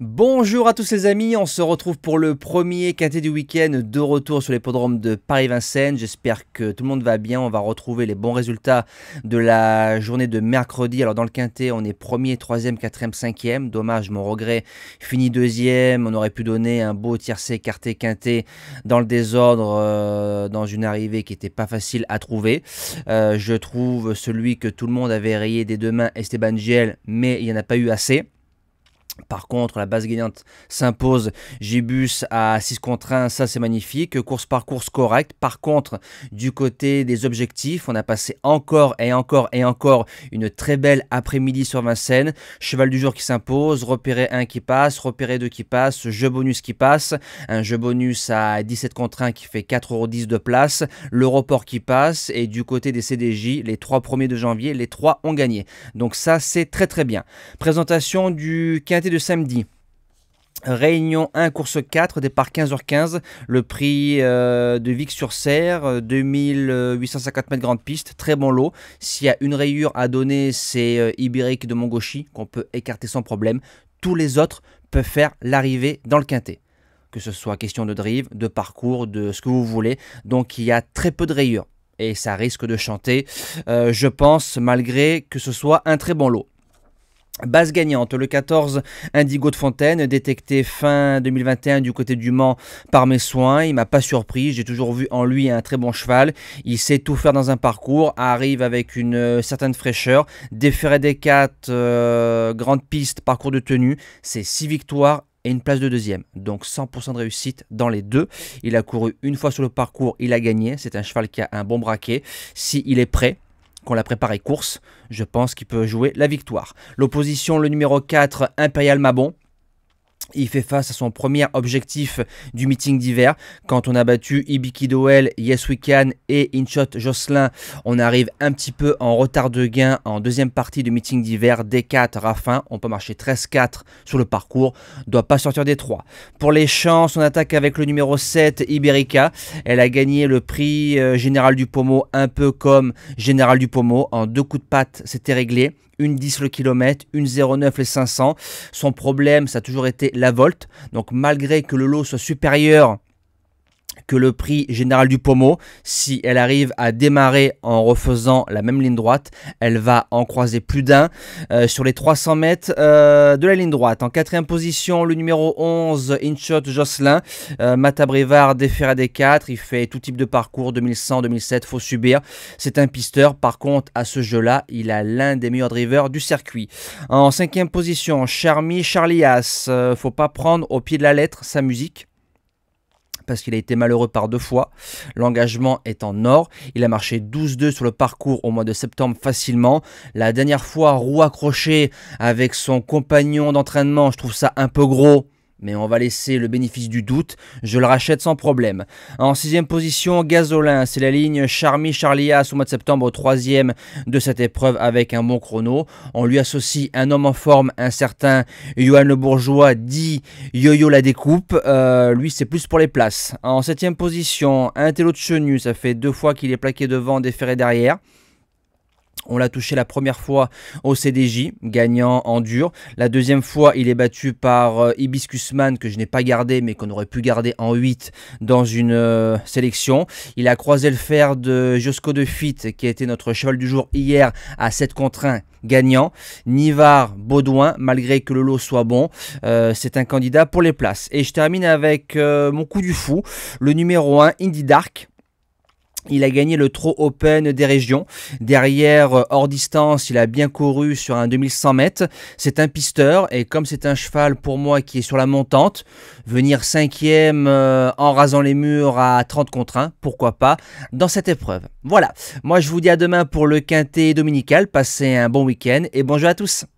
Bonjour à tous les amis, on se retrouve pour le premier quintet du week-end de retour sur l'hippodrome de Paris-Vincennes. J'espère que tout le monde va bien, on va retrouver les bons résultats de la journée de mercredi. Alors dans le quintet, on est premier, troisième, quatrième, cinquième. Dommage, mon regret, fini deuxième. On aurait pu donner un beau tiercé quarté quintet dans le désordre, euh, dans une arrivée qui n'était pas facile à trouver. Euh, je trouve celui que tout le monde avait rayé des deux mains, Esteban Giel, mais il n'y en a pas eu assez. Par contre, la base gagnante s'impose. Gibus à 6 contre 1, ça c'est magnifique. Course par course correcte. Par contre, du côté des objectifs, on a passé encore et encore et encore une très belle après-midi sur Vincennes. Cheval du jour qui s'impose, repéré 1 qui passe, repéré 2 qui passe, jeu bonus qui passe. Un jeu bonus à 17 contre 1 qui fait 4,10€ de place. Le report qui passe. Et du côté des CDJ, les 3 premiers de janvier, les 3 ont gagné. Donc ça c'est très très bien. Présentation du quintet de samedi. Réunion 1, course 4, départ 15h15, le prix euh, de Vic-sur-Serre, 2850 euh, mètres grande piste, très bon lot. S'il y a une rayure à donner, c'est euh, Ibérique de Mongochi, qu'on peut écarter sans problème. Tous les autres peuvent faire l'arrivée dans le quintet. Que ce soit question de drive, de parcours, de ce que vous voulez. Donc il y a très peu de rayures et ça risque de chanter, je pense, malgré que ce soit un très bon lot. Base gagnante, le 14 Indigo de Fontaine, détecté fin 2021 du côté du Mans par mes soins. Il m'a pas surpris, j'ai toujours vu en lui un très bon cheval. Il sait tout faire dans un parcours, arrive avec une euh, certaine fraîcheur. Déféré des 4, euh, grandes grande piste, parcours de tenue. C'est 6 victoires et une place de deuxième. Donc 100% de réussite dans les deux. Il a couru une fois sur le parcours, il a gagné. C'est un cheval qui a un bon braquet. S'il il est prêt, qu'on la préparé course, je pense qu'il peut jouer la victoire. L'opposition, le numéro 4, Imperial Mabon. Il fait face à son premier objectif du meeting d'hiver. Quand on a battu Ibiki Doel, Yes We Can et Inshot Jocelyn, on arrive un petit peu en retard de gain en deuxième partie du meeting d'hiver. D4, Raffin, on peut marcher 13-4 sur le parcours, doit pas sortir des 3. Pour les chances, on attaque avec le numéro 7, Iberica. Elle a gagné le prix euh, Général du Pomo un peu comme Général du Pomo En deux coups de patte, c'était réglé une 10 le kilomètre, une 0,9 les 500. Son problème, ça a toujours été la volte. Donc malgré que le lot soit supérieur que le prix général du Pomo si elle arrive à démarrer en refaisant la même ligne droite, elle va en croiser plus d'un euh, sur les 300 mètres euh, de la ligne droite. En quatrième position, le numéro 11, Inshot Jocelyn, euh, défera des 4, il fait tout type de parcours, 2100, 2007, faut subir. C'est un pisteur, par contre, à ce jeu-là, il a l'un des meilleurs drivers du circuit. En cinquième position, Charmy Charlias, euh, faut pas prendre au pied de la lettre sa musique parce qu'il a été malheureux par deux fois. L'engagement est en or. Il a marché 12-2 sur le parcours au mois de septembre facilement. La dernière fois, roue accrochée avec son compagnon d'entraînement, je trouve ça un peu gros mais on va laisser le bénéfice du doute, je le rachète sans problème. En sixième position, Gazolin, c'est la ligne Charmy-Charlias au mois de septembre, troisième de cette épreuve avec un bon chrono. On lui associe un homme en forme, un certain Johan Le Bourgeois, dit Yo-Yo la découpe, euh, lui c'est plus pour les places. En septième position, un télo de chenu, ça fait deux fois qu'il est plaqué devant, déféré derrière. On l'a touché la première fois au CDJ, gagnant en dur. La deuxième fois, il est battu par euh, Hibiscusman, que je n'ai pas gardé, mais qu'on aurait pu garder en 8 dans une euh, sélection. Il a croisé le fer de Josco de Fit, qui a été notre cheval du jour hier, à 7 contre 1, gagnant. Nivar, Baudouin, malgré que le lot soit bon, euh, c'est un candidat pour les places. Et je termine avec mon coup du fou, le numéro 1, Indy Dark il a gagné le Trot Open des régions. Derrière, euh, hors distance, il a bien couru sur un 2100 mètres. C'est un pisteur et comme c'est un cheval pour moi qui est sur la montante, venir cinquième euh, en rasant les murs à 30 contre 1, pourquoi pas, dans cette épreuve. Voilà, moi je vous dis à demain pour le quintet dominical. Passez un bon week-end et bonjour à tous.